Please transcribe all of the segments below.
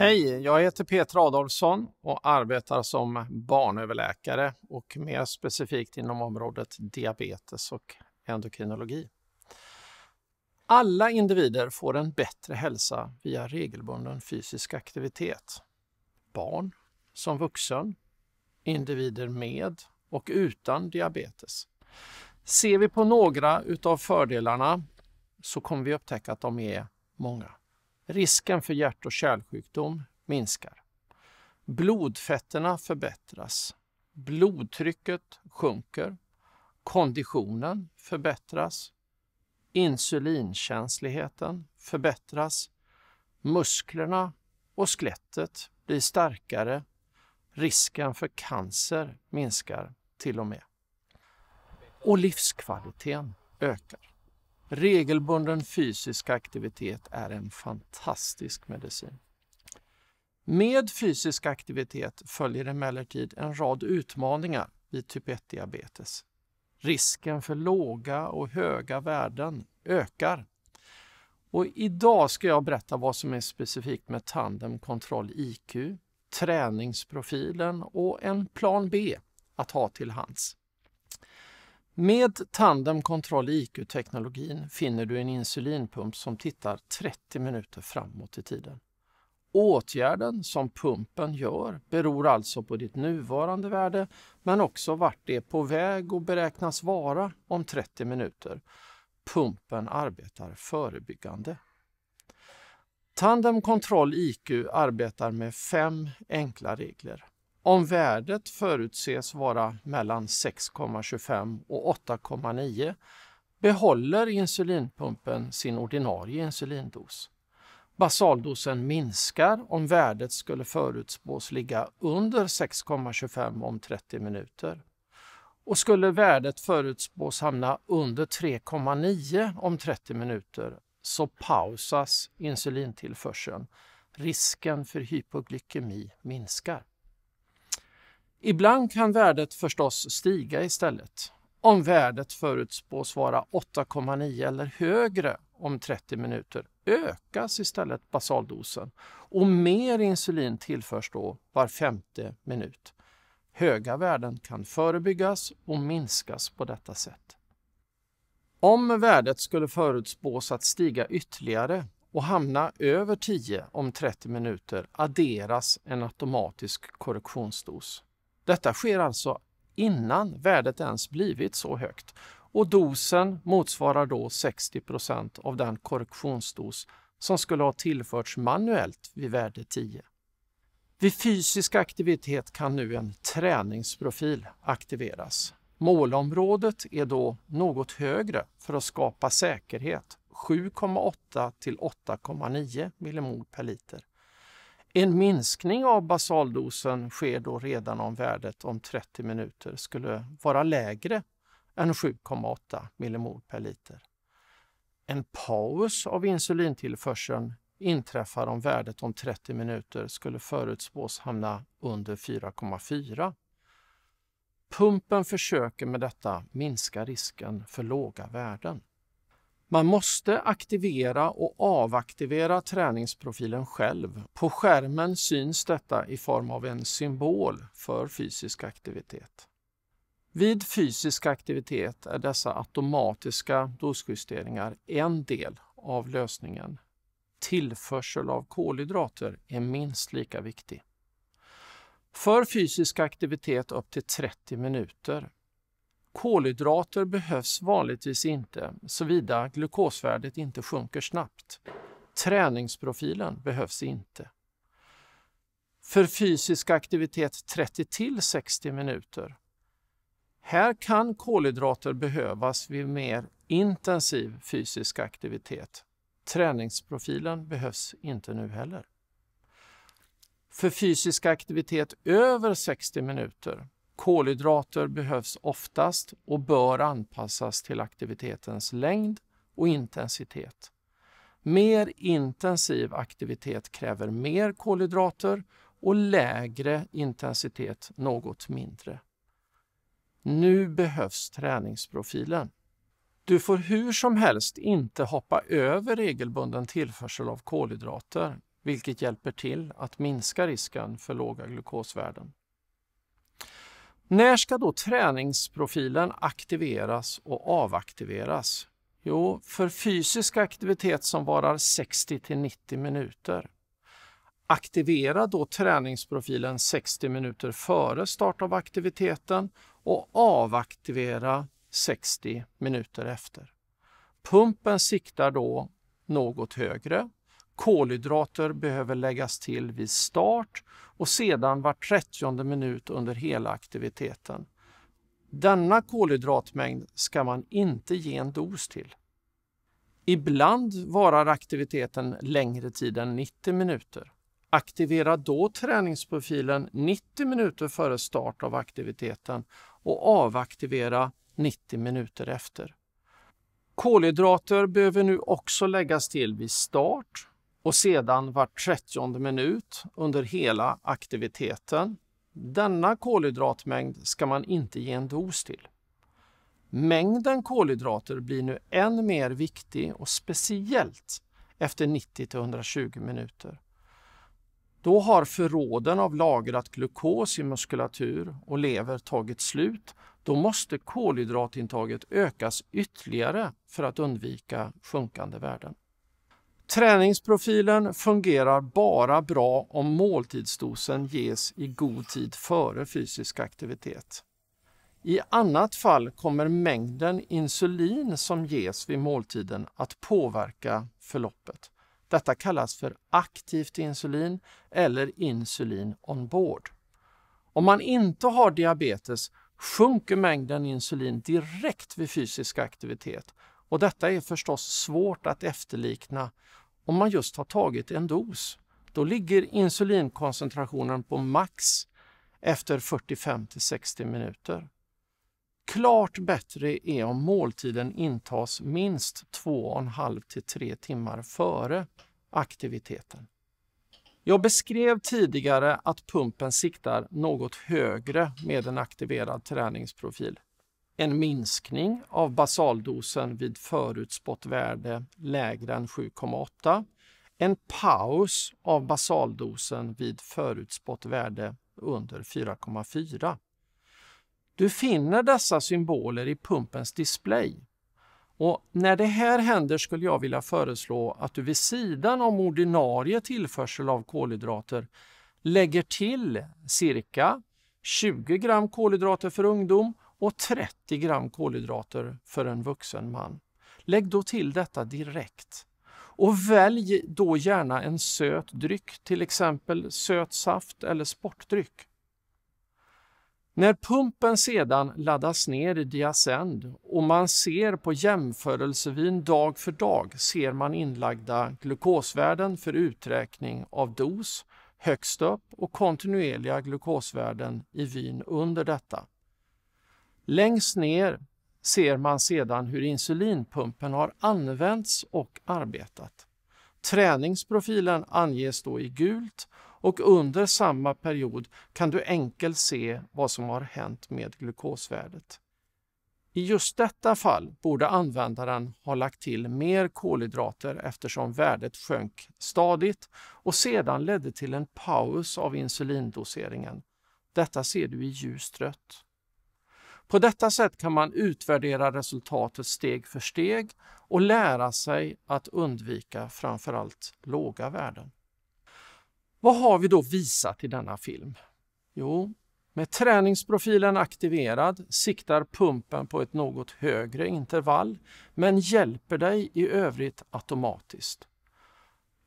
Hej, jag heter Peter Adolfsson och arbetar som barnöverläkare och mer specifikt inom området diabetes och endokrinologi. Alla individer får en bättre hälsa via regelbunden fysisk aktivitet. Barn som vuxen, individer med och utan diabetes. Ser vi på några utav fördelarna så kommer vi upptäcka att de är många. Risken för hjärt och kärlsjukdom minskar. Blodfetterna förbättras. Blodtrycket sjunker. Konditionen förbättras. Insulinkänsligheten förbättras. Musklerna och skelettet blir starkare. Risken för cancer minskar till och med. Och livskvaliteten ökar. Regelbunden fysisk aktivitet är en fantastisk medicin. Med fysisk aktivitet följer emellertid en rad utmaningar vid typ 1-diabetes. Risken för låga och höga värden ökar. Och idag ska jag berätta vad som är specifikt med Tandem Kontroll IQ, träningsprofilen och en plan B att ha till hands. Med Tandem Kontroll IQ-teknologin finner du en insulinpump som tittar 30 minuter framåt i tiden. Åtgärden som pumpen gör beror alltså på ditt nuvarande värde men också vart det är på väg och beräknas vara om 30 minuter. Pumpen arbetar förebyggande. Tandem Kontroll IQ arbetar med fem enkla regler. Om värdet förutses vara mellan 6,25 och 8,9 behåller insulinpumpen sin ordinarie insulindos. Basaldosen minskar om värdet skulle förutspås ligga under 6,25 om 30 minuter. Och skulle värdet förutspås hamna under 3,9 om 30 minuter så pausas insulintillförseln. Risken för hypoglykemi minskar. Ibland kan värdet förstås stiga istället, om värdet förutspås vara 8,9 eller högre om 30 minuter ökas istället basaldosen och mer insulin tillförs då var femte minut. Höga värden kan förebyggas och minskas på detta sätt. Om värdet skulle förutspås att stiga ytterligare och hamna över 10 om 30 minuter adderas en automatisk korrektionsdos. Detta sker alltså innan värdet ens blivit så högt och dosen motsvarar då 60 av den korrektionsdos som skulle ha tillförts manuellt vid värde 10. Vid fysisk aktivitet kan nu en träningsprofil aktiveras. Målområdet är då något högre för att skapa säkerhet, 7,8 till 8,9 millimol per liter. En minskning av basaldosen sker då redan om värdet om 30 minuter skulle vara lägre än 7,8 millimol per liter. En paus av insulintillförseln inträffar om värdet om 30 minuter skulle förutspås hamna under 4,4. Pumpen försöker med detta minska risken för låga värden. Man måste aktivera och avaktivera träningsprofilen själv. På skärmen syns detta i form av en symbol för fysisk aktivitet. Vid fysisk aktivitet är dessa automatiska dosjusteringar en del av lösningen. Tillförsel av kolhydrater är minst lika viktig. För fysisk aktivitet upp till 30 minuter Kolhydrater behövs vanligtvis inte såvida glukosvärdet inte sjunker snabbt. Träningsprofilen behövs inte. För fysisk aktivitet 30 till 60 minuter. Här kan kolhydrater behövas vid mer intensiv fysisk aktivitet. Träningsprofilen behövs inte nu heller. För fysisk aktivitet över 60 minuter Kolhydrater behövs oftast och bör anpassas till aktivitetens längd och intensitet. Mer intensiv aktivitet kräver mer kolhydrater och lägre intensitet något mindre. Nu behövs träningsprofilen. Du får hur som helst inte hoppa över regelbunden tillförsel av kolhydrater, vilket hjälper till att minska risken för låga glukosvärden. När ska då träningsprofilen aktiveras och avaktiveras? Jo, för fysisk aktivitet som varar 60 till 90 minuter. Aktivera då träningsprofilen 60 minuter före start av aktiviteten och avaktivera 60 minuter efter. Pumpen siktar då något högre Kolhydrater behöver läggas till vid start och sedan var 30 minut under hela aktiviteten. Denna kolhydratmängd ska man inte ge en dos till. Ibland varar aktiviteten längre tid än 90 minuter. Aktivera då träningsprofilen 90 minuter före start av aktiviteten och avaktivera 90 minuter efter. Kolhydrater behöver nu också läggas till vid start och sedan var 30 minut under hela aktiviteten. Denna kolhydratmängd ska man inte ge en dos till. Mängden kolhydrater blir nu än mer viktig och speciellt efter 90 till 120 minuter. Då har förråden av lagrat glukos i muskulatur och lever tagit slut. Då måste kolhydratintaget ökas ytterligare för att undvika sjunkande värden. Träningsprofilen fungerar bara bra om måltidsdosen ges i god tid före fysisk aktivitet. I annat fall kommer mängden insulin som ges vid måltiden att påverka förloppet. Detta kallas för aktivt insulin eller insulin on board. Om man inte har diabetes sjunker mängden insulin direkt vid fysisk aktivitet och detta är förstås svårt att efterlikna om man just har tagit en dos. Då ligger insulinkoncentrationen på max efter 45 60 minuter. Klart bättre är om måltiden intas minst 2,5 3 timmar före aktiviteten. Jag beskrev tidigare att pumpen siktar något högre med en aktiverad träningsprofil en minskning av basaldosen vid förutspått värde lägre än 7,8, en paus av basaldosen vid förutspått värde under 4,4. Du finner dessa symboler i pumpens display. Och när det här händer skulle jag vilja föreslå att du vid sidan om ordinarie tillförsel av kolhydrater lägger till cirka 20 gram kolhydrater för ungdom och 30 gram kolhydrater för en vuxen man. Lägg då till detta direkt. Och välj då gärna en söt dryck, till exempel söt saft eller sportdryck. När pumpen sedan laddas ner i Diasend och man ser på jämförelsevin dag för dag ser man inlagda glukosvärden för uträkning av dos, högst upp och kontinuerliga glukosvärden i vin under detta. Längst ner ser man sedan hur insulinpumpen har använts och arbetat. Träningsprofilen anges då i gult och under samma period kan du enkelt se vad som har hänt med glukosvärdet. I just detta fall borde användaren ha lagt till mer kolhydrater eftersom värdet sjönk stadigt och sedan ledde till en paus av insulindoseringen. Detta ser du i ljust rött. På detta sätt kan man utvärdera resultatet steg för steg och lära sig att undvika framförallt låga värden. Vad har vi då visat i denna film? Jo, med träningsprofilen aktiverad siktar pumpen på ett något högre intervall men hjälper dig i övrigt automatiskt.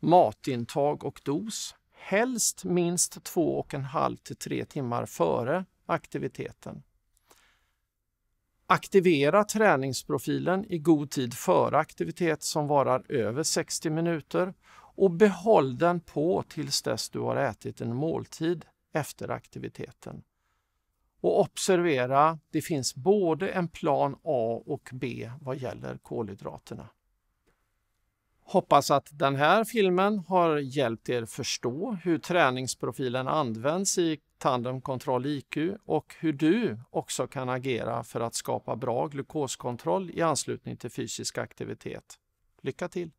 Matintag och dos, helst minst 2,5 till 3 timmar före aktiviteten. Aktivera träningsprofilen i god tid före aktivitet som varar över 60 minuter och behåll den på tills dess du har ätit en måltid efter aktiviteten. Och observera, det finns både en plan A och B vad gäller kolhydraterna. Hoppas att den här filmen har hjälpt er förstå hur träningsprofilen används i Tandem Kontroll IQ och hur du också kan agera för att skapa bra glukoskontroll i anslutning till fysisk aktivitet. Lycka till!